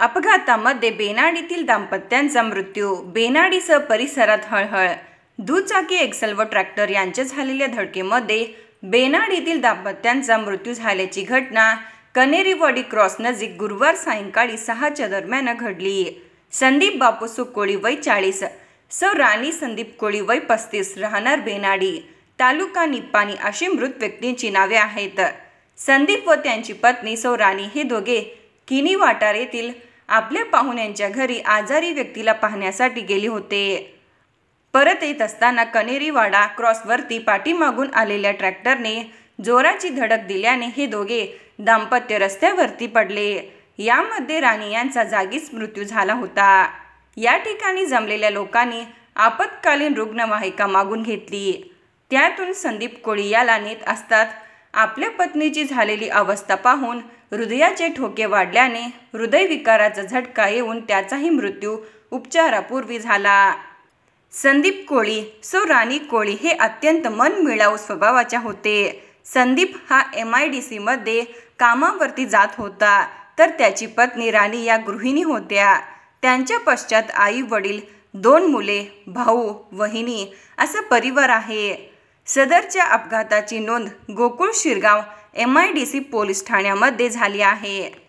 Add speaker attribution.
Speaker 1: अपघातामध्ये बेनाडीतील दाम्पत्यांचा मृत्यू बेनाडीसह परिसरात हळहळ दुचाकी एक्सल व ट्रॅक्टर यांच्या झालेल्या धडकेमध्ये बेनाड येथील दाम्पत्यांचा मृत्यू झाल्याची घटना कनेरीवाडी क्रॉस नजीक गुरुवार सायंकाळी सहाच्या दरम्यान घडली संदीप बापू सुकोळी वय चाळीस सौ राणी संदीप कोळी वय पस्तीस राहणार बेनाडी तालुका निप्पाणी अशी मृत व्यक्तींची नावे आहेत संदीप व त्यांची पत्नी सौ राणी हे दोघे किनी वाटार येथील आपल्या पाहुण्यांच्या घरी आजारी व्यक्तीला पाहण्यासाठी गेले होते परत येत असताना कनेरीवाडा क्रॉसवरती पाठीमागून आलेल्या ट्रॅक्टरने जोराची धडक दिल्याने हे दोघे दाम्पत्य रस्त्यावरती पडले यामध्ये राणी यांचा जागीच मृत्यू झाला होता या ठिकाणी जमलेल्या लोकांनी आपत्कालीन रुग्णवाहिका मागून घेतली त्यातून संदीप कोळी याला नेत असतात आपल्या पत्नीची झालेली अवस्था पाहून हृदयाचे ठोके वाढल्याने हृदयविकाराचा झटका येऊन त्याचाही मृत्यू उपचारापूर्वी झाला संदीप कोळी सो राणी कोळी हे अत्यंत मनमिळाऊ स्वभावाच्या होते संदीप हा एम आय डी सीमध्ये कामावरती जात होता तर त्याची पत्नी राणी या गृहिणी होत्या त्यांच्या पश्चात आई वडील दोन मुले भाऊ वहिनी असा परिवार आहे सदरच्या अपघाताची नोंद Gokul Shirgaon M I D C police ठाण्यामध्ये झाली आहे